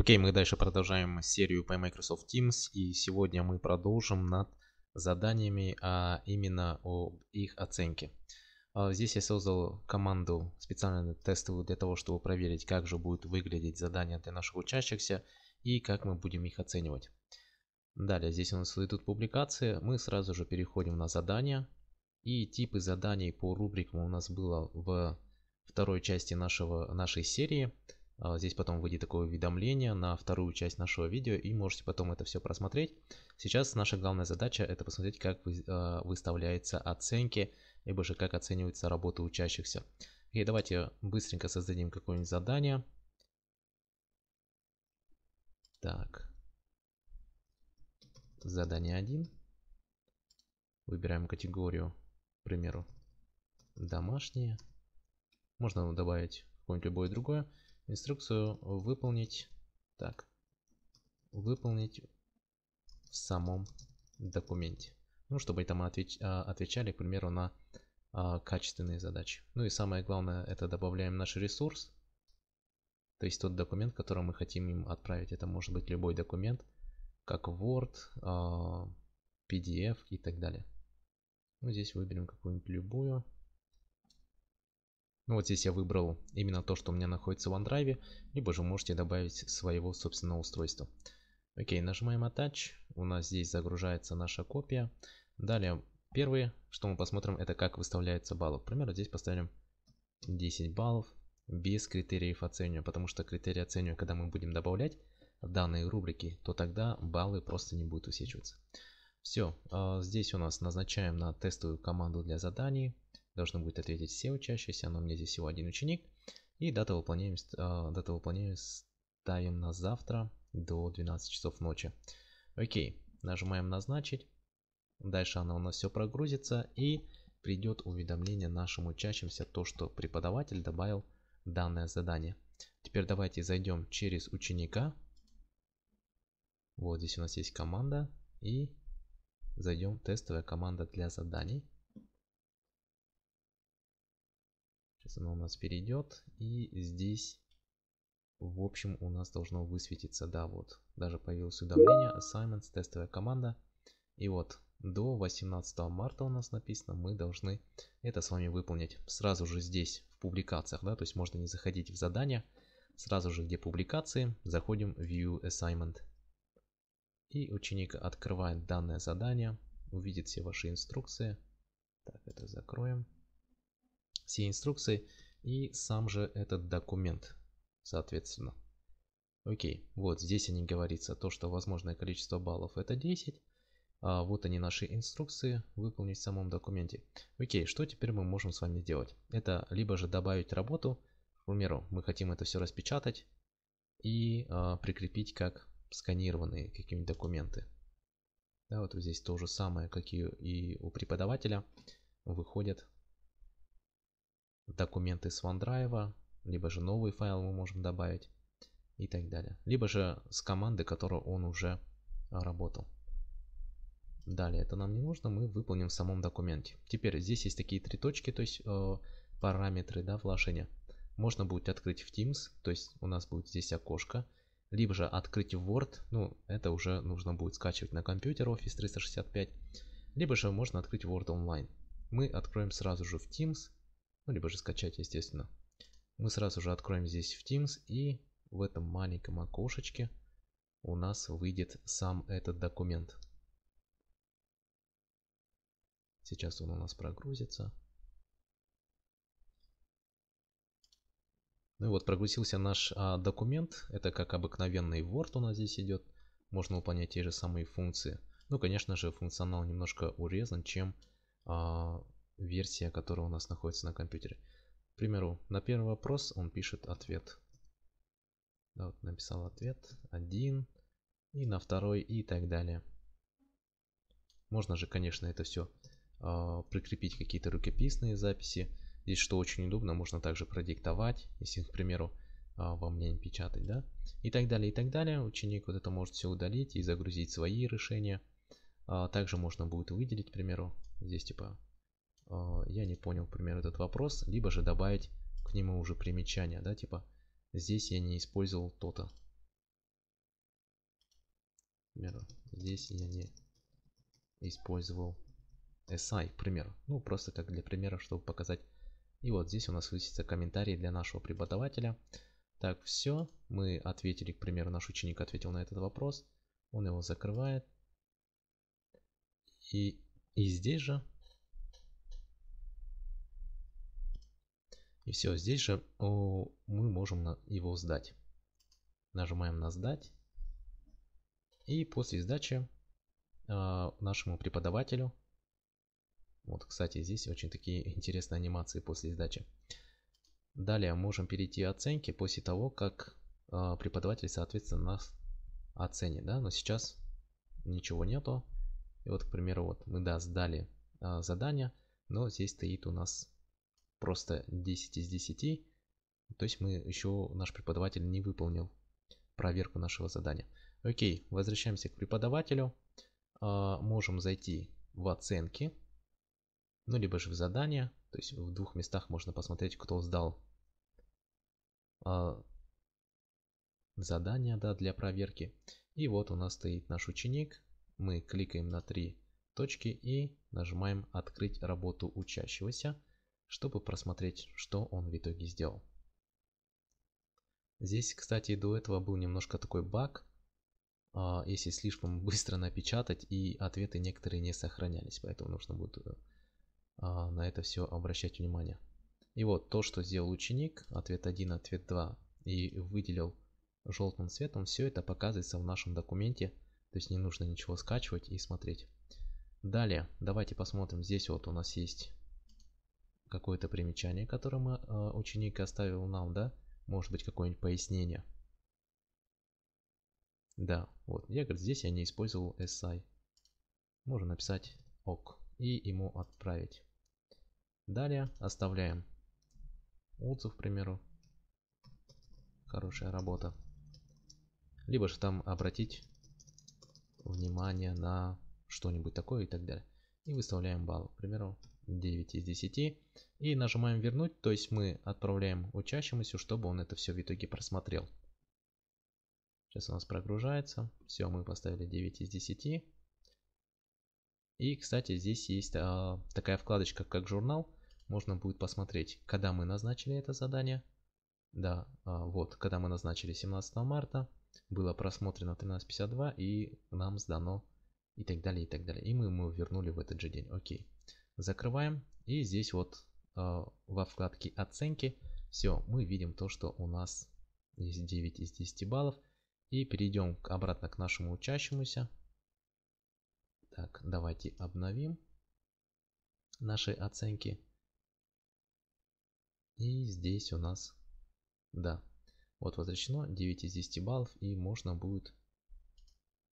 Окей, мы дальше продолжаем серию по Microsoft Teams, и сегодня мы продолжим над заданиями, а именно об их оценке. А, здесь я создал команду специально тестовую для того, чтобы проверить, как же будет выглядеть задание для наших учащихся и как мы будем их оценивать. Далее, здесь у нас идут публикации, мы сразу же переходим на задания. И типы заданий по рубрикам у нас было в второй части нашего, нашей серии – а, здесь потом выйдет такое уведомление на вторую часть нашего видео, и можете потом это все просмотреть. Сейчас наша главная задача это посмотреть, как а, выставляются оценки, либо же как оценивается работа учащихся. И давайте быстренько создадим какое-нибудь задание. Так. Задание 1. Выбираем категорию, к примеру, домашние. Можно добавить какое-нибудь любое другое. Инструкцию выполнить. Так. Выполнить в самом документе. Ну, чтобы там отвеч, а, отвечали, к примеру, на а, качественные задачи. Ну и самое главное, это добавляем наш ресурс. То есть тот документ, который мы хотим им отправить. Это может быть любой документ, как Word, PDF а, и так далее. Ну, здесь выберем какую-нибудь любую. Ну вот здесь я выбрал именно то, что у меня находится в OneDrive, либо же можете добавить своего собственного устройства. Окей, нажимаем Attach, у нас здесь загружается наша копия. Далее, первое, что мы посмотрим, это как выставляются баллы. К примеру, здесь поставим 10 баллов без критериев оценивания, потому что критерии оценивания, когда мы будем добавлять данные рубрики, то тогда баллы просто не будут усечиваться. Все, а, здесь у нас назначаем на тестовую команду для заданий. Должно будет ответить все учащиеся, но у меня здесь всего один ученик. И дату выполнения, а, дату дата выполнения ставим на завтра до 12 часов ночи. Окей, нажимаем «Назначить». Дальше она у нас все прогрузится и придет уведомление нашим учащимся, то, что преподаватель добавил данное задание. Теперь давайте зайдем через ученика. Вот здесь у нас есть команда и зайдем в тестовая команда для заданий. Сейчас она у нас перейдет. И здесь, в общем, у нас должно высветиться, да, вот, даже появилось уведомление, assignments, тестовая команда. И вот, до 18 марта у нас написано, мы должны это с вами выполнить сразу же здесь, в публикациях, да, то есть можно не заходить в задание, сразу же, где публикации, заходим в View Assignment. И ученик открывает данное задание, увидит все ваши инструкции. Так, это закроем все инструкции и сам же этот документ, соответственно. Окей, вот здесь они говорится то, что возможное количество баллов это 10. А вот они наши инструкции выполнить в самом документе. Окей, что теперь мы можем с вами делать? Это либо же добавить работу, к примеру, мы хотим это все распечатать и а, прикрепить как сканированные какие-нибудь документы. Да, вот здесь то же самое, как и у преподавателя выходят документы с OneDrive, либо же новый файл мы можем добавить и так далее. Либо же с команды, которую он уже работал. Далее, это нам не нужно, мы выполним в самом документе. Теперь здесь есть такие три точки, то есть э, параметры да, вложения. Можно будет открыть в Teams, то есть у нас будет здесь окошко. Либо же открыть в Word, ну это уже нужно будет скачивать на компьютер Office 365. Либо же можно открыть Word онлайн. Мы откроем сразу же в Teams, ну либо же скачать, естественно. Мы сразу же откроем здесь в Teams и в этом маленьком окошечке у нас выйдет сам этот документ. Сейчас он у нас прогрузится. Ну и вот прогрузился наш а, документ. Это как обыкновенный Word у нас здесь идет. Можно выполнять те же самые функции. Ну, конечно же, функционал немножко урезан, чем а, версия которая у нас находится на компьютере. К примеру, на первый вопрос он пишет ответ. Да, вот написал ответ один и на второй и так далее. Можно же, конечно, это все э, а, прикрепить какие-то рукописные записи. Здесь что очень удобно, можно также продиктовать, если, к примеру, а, во мне не печатать, да, и так далее, и так далее. Ученик вот это может все удалить и загрузить свои решения. А, также можно будет выделить, к примеру, здесь типа а, я не понял, к примеру, этот вопрос, либо же добавить к нему уже примечание, да, типа здесь я не использовал то-то. К здесь я не использовал SI, к примеру. Ну, просто как для примера, чтобы показать. И вот здесь у нас высится комментарий для нашего преподавателя. Так, все. Мы ответили, к примеру, наш ученик ответил на этот вопрос. Он его закрывает. И, и здесь же И все, здесь же о, мы можем его сдать. Нажимаем на сдать. И после сдачи э, нашему преподавателю. Вот, кстати, здесь очень такие интересные анимации после сдачи. Далее можем перейти оценки после того, как э, преподаватель, соответственно, нас оценит. Да? Но сейчас ничего нету. И вот, к примеру, вот мы да, сдали э, задание, но здесь стоит у нас просто 10 из 10. То есть мы еще, наш преподаватель не выполнил проверку нашего задания. Окей, возвращаемся к преподавателю. А, можем зайти в оценки, ну либо же в задания. То есть в двух местах можно посмотреть, кто сдал а, задание да, для проверки. И вот у нас стоит наш ученик. Мы кликаем на три точки и нажимаем «Открыть работу учащегося» чтобы просмотреть, что он в итоге сделал. Здесь, кстати, до этого был немножко такой баг, а, если слишком быстро напечатать, и ответы некоторые не сохранялись, поэтому нужно будет э, а, на это все обращать внимание. И вот то, что сделал ученик, ответ 1, ответ 2, и выделил желтым цветом, все это показывается в нашем документе, то есть не нужно ничего скачивать и смотреть. Далее, давайте посмотрим, здесь вот у нас есть какое-то примечание, которое мы, э, ученик оставил нам, да? Может быть, какое-нибудь пояснение. Да, вот. Я, говорит, здесь я не использовал SI. Можно написать ок и ему отправить. Далее оставляем отзыв, к примеру. Хорошая работа. Либо же там обратить внимание на что-нибудь такое и так далее. И выставляем балл. К примеру, 9 из 10 и нажимаем вернуть, то есть мы отправляем учащемуся, чтобы он это все в итоге просмотрел. Сейчас у нас прогружается. Все, мы поставили 9 из 10. И, кстати, здесь есть а, такая вкладочка, как журнал. Можно будет посмотреть, когда мы назначили это задание. Да, а, вот, когда мы назначили 17 марта, было просмотрено 13.52 и нам сдано и так далее, и так далее. И мы ему вернули в этот же день. Окей. Закрываем. И здесь вот э, во вкладке оценки все, мы видим то, что у нас есть 9 из 10 баллов. И перейдем обратно к нашему учащемуся. Так, давайте обновим наши оценки. И здесь у нас, да, вот возвращено 9 из 10 баллов. И можно будет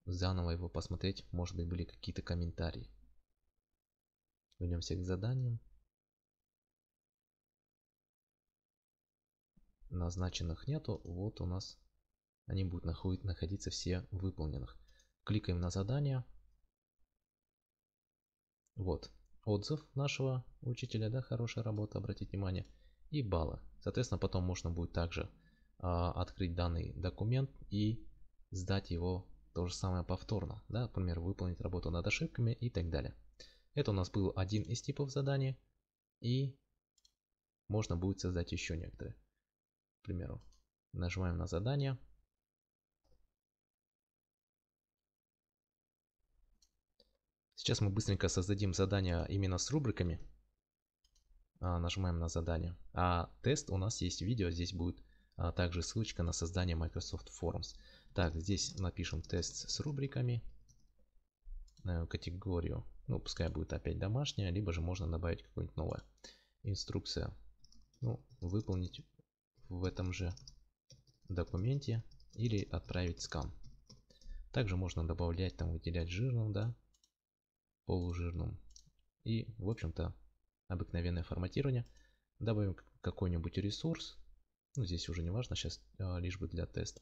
заново его посмотреть, может быть были какие-то комментарии. Вернемся к заданиям. Назначенных нету. Вот у нас они будут находиться все выполненных. Кликаем на задание. Вот. Отзыв нашего учителя, да, хорошая работа, обратите внимание. И баллы. Соответственно, потом можно будет также а, открыть данный документ и сдать его то же самое повторно. Да, например, выполнить работу над ошибками и так далее. Это у нас был один из типов задания. И можно будет создать еще некоторые. К примеру, нажимаем на задание. Сейчас мы быстренько создадим задание именно с рубриками. А, нажимаем на задание. А тест у нас есть видео, здесь будет а также ссылочка на создание Microsoft Forms. Так, здесь напишем тест с рубриками местную категорию. Ну, пускай будет опять домашняя, либо же можно добавить какую нибудь новое. Инструкция. Ну, выполнить в этом же документе или отправить скан. Также можно добавлять, там, выделять жирным, да, полужирным. И, в общем-то, обыкновенное форматирование. Добавим какой-нибудь ресурс. Ну, здесь уже не важно, сейчас а, лишь бы для теста.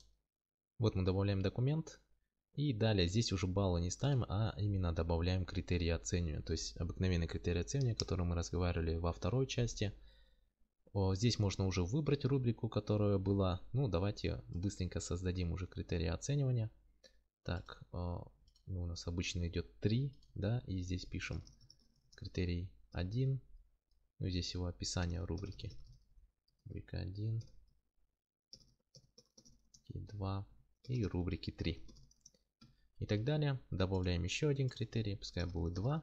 Вот мы добавляем документ, и далее, здесь уже баллы не ставим, а именно добавляем критерии оценивания. То есть обыкновенный критерий оценивания, который мы разговаривали во второй части. Здесь можно уже выбрать рубрику, которая была. Ну, давайте быстренько создадим уже критерии оценивания. Так, ну, у нас обычно идет 3, да, и здесь пишем критерий 1. Ну, здесь его описание рубрики. Рубрика 1, и 2 и рубрики 3 и так далее. Добавляем еще один критерий, пускай будет 2.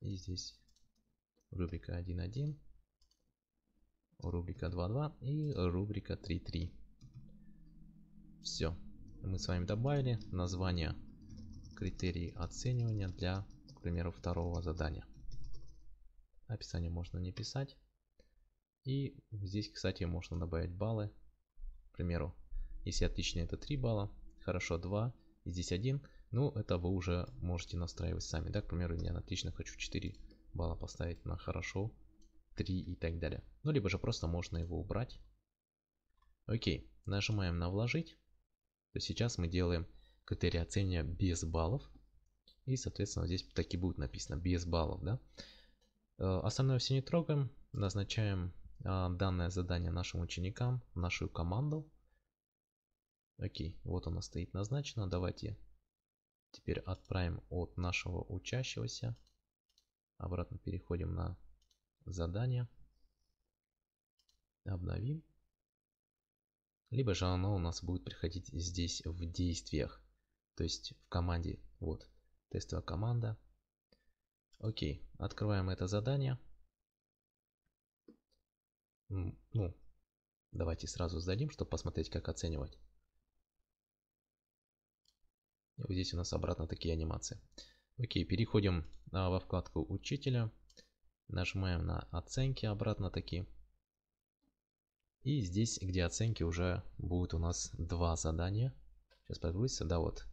И здесь рубрика 1.1, рубрика 2.2 и рубрика 3.3. Все. Мы с вами добавили название критерий оценивания для, к примеру, второго задания. Описание можно не писать. И здесь, кстати, можно добавить баллы. К примеру, если отлично, это 3 балла. Хорошо, 2. И здесь 1. Ну, это вы уже можете настраивать сами. Да, к примеру, я на отлично хочу 4 балла поставить на хорошо, 3 и так далее. Ну, либо же просто можно его убрать. Окей, нажимаем на вложить. То сейчас мы делаем критерии оценивания без баллов. И, соответственно, здесь таки будет написано без баллов, да. Э, Остальное все не трогаем. Назначаем а, данное задание нашим ученикам, нашу команду. Окей, вот она стоит назначена. Давайте теперь отправим от нашего учащегося. Обратно переходим на задание. Обновим. Либо же оно у нас будет приходить здесь в действиях. То есть в команде. Вот, тестовая команда. Окей, открываем это задание. Ну, давайте сразу сдадим, чтобы посмотреть, как оценивать вот здесь у нас обратно такие анимации. Окей, переходим а, во вкладку учителя. Нажимаем на оценки обратно такие. И здесь, где оценки, уже будет у нас два задания. Сейчас прогрузится, да, вот.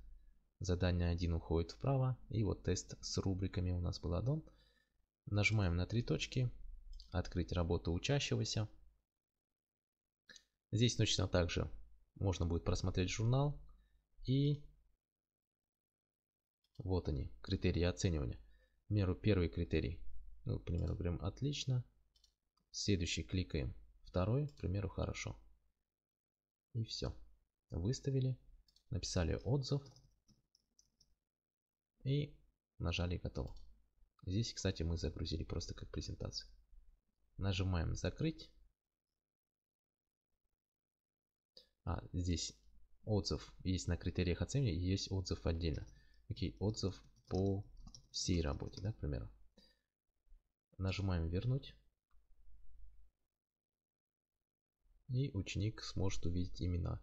Задание 1 уходит вправо. И вот тест с рубриками у нас был аддон. Нажимаем на три точки. Открыть работу учащегося. Здесь точно так же можно будет просмотреть журнал. И вот они, критерии оценивания. К примеру, первый критерий. Ну, к примеру, говорим отлично. Следующий кликаем. Второй, к примеру, хорошо. И все. Выставили. Написали отзыв. И нажали готово. Здесь, кстати, мы загрузили просто как презентацию. Нажимаем закрыть. А, здесь отзыв есть на критериях оценки, есть отзыв отдельно. Окей, отзыв по всей работе, да, к примеру. Нажимаем вернуть. И ученик сможет увидеть именно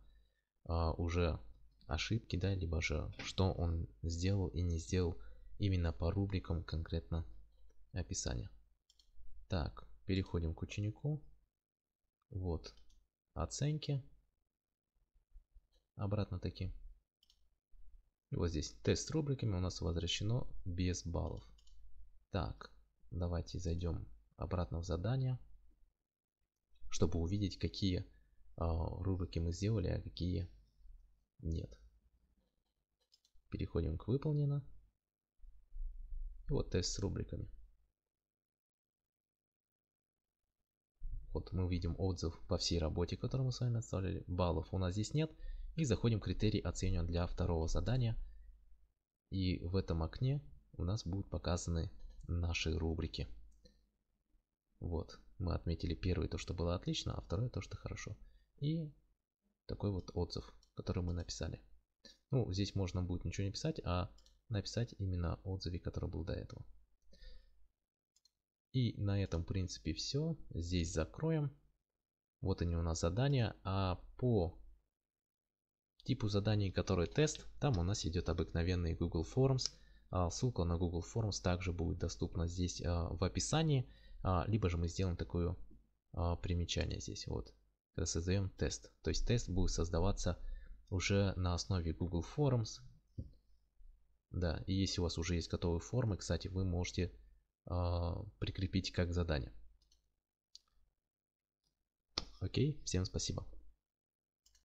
а, уже ошибки, да, либо же что он сделал и не сделал именно по рубрикам конкретно описания. Так, переходим к ученику. Вот оценки. Обратно таки вот здесь тест с рубриками у нас возвращено без баллов. Так, давайте зайдем обратно в задание, чтобы увидеть, какие э, рубрики мы сделали, а какие нет. Переходим к выполнено. вот тест с рубриками. Вот мы видим отзыв по всей работе, которую мы с вами оставили Баллов у нас здесь нет. И заходим в критерий оценивания для второго задания. И в этом окне у нас будут показаны наши рубрики. Вот, мы отметили первое то, что было отлично, а второе то, что хорошо. И такой вот отзыв, который мы написали. Ну, здесь можно будет ничего не писать, а написать именно отзыве, который был до этого. И на этом, в принципе, все. Здесь закроем. Вот они у нас задания. А по типу заданий, который тест. Там у нас идет обыкновенный Google Forms. А, ссылка на Google Forms также будет доступна здесь а, в описании. А, либо же мы сделаем такое примечание здесь. Вот, когда создаем тест. То есть тест будет создаваться уже на основе Google Forms. Да, и если у вас уже есть готовые формы, кстати, вы можете прикрепить как задание. Окей, всем спасибо.